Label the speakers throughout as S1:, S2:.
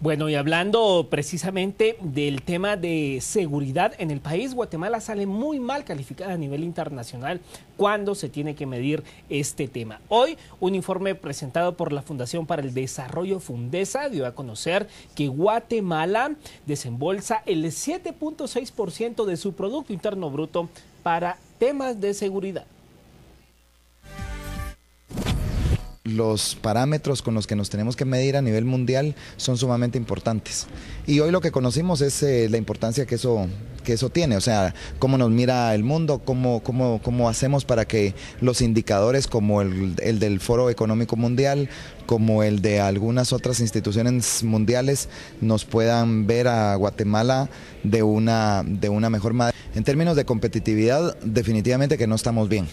S1: Bueno, y hablando precisamente del tema de seguridad en el país, Guatemala sale muy mal calificada a nivel internacional cuando se tiene que medir este tema. Hoy, un informe presentado por la Fundación para el Desarrollo Fundesa dio a conocer que Guatemala desembolsa el 7.6% de su Producto Interno Bruto para temas de seguridad.
S2: los parámetros con los que nos tenemos que medir a nivel mundial son sumamente importantes. Y hoy lo que conocimos es eh, la importancia que eso que eso tiene, o sea, cómo nos mira el mundo, cómo, cómo, cómo hacemos para que los indicadores como el, del Foro Económico Mundial, como el de algunas otras instituciones mundiales, nos puedan ver a Guatemala de una, de una mejor manera. En términos de competitividad, definitivamente que no estamos bien.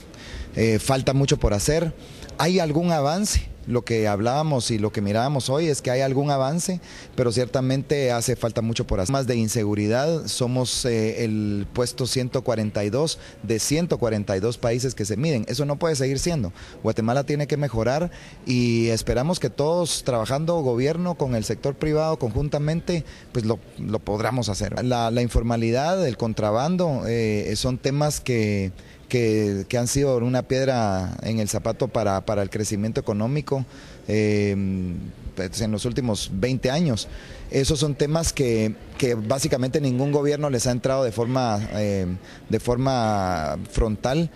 S2: Eh, falta mucho por hacer. ¿Hay algún avance? lo que hablábamos y lo que mirábamos hoy es que hay algún avance, pero ciertamente hace falta mucho por hacer. Más de inseguridad, somos eh, el puesto 142 de 142 países que se miden. Eso no puede seguir siendo. Guatemala tiene que mejorar y esperamos que todos trabajando gobierno con el sector privado conjuntamente, pues lo, podamos hacer. La, informalidad, el contrabando, eh, son temas que que, han sido una piedra en el zapato para, el crecimiento económico eh, pues, en los últimos 20 años. Esos son temas que, básicamente ningún gobierno les ha entrado de forma, eh, de forma frontal.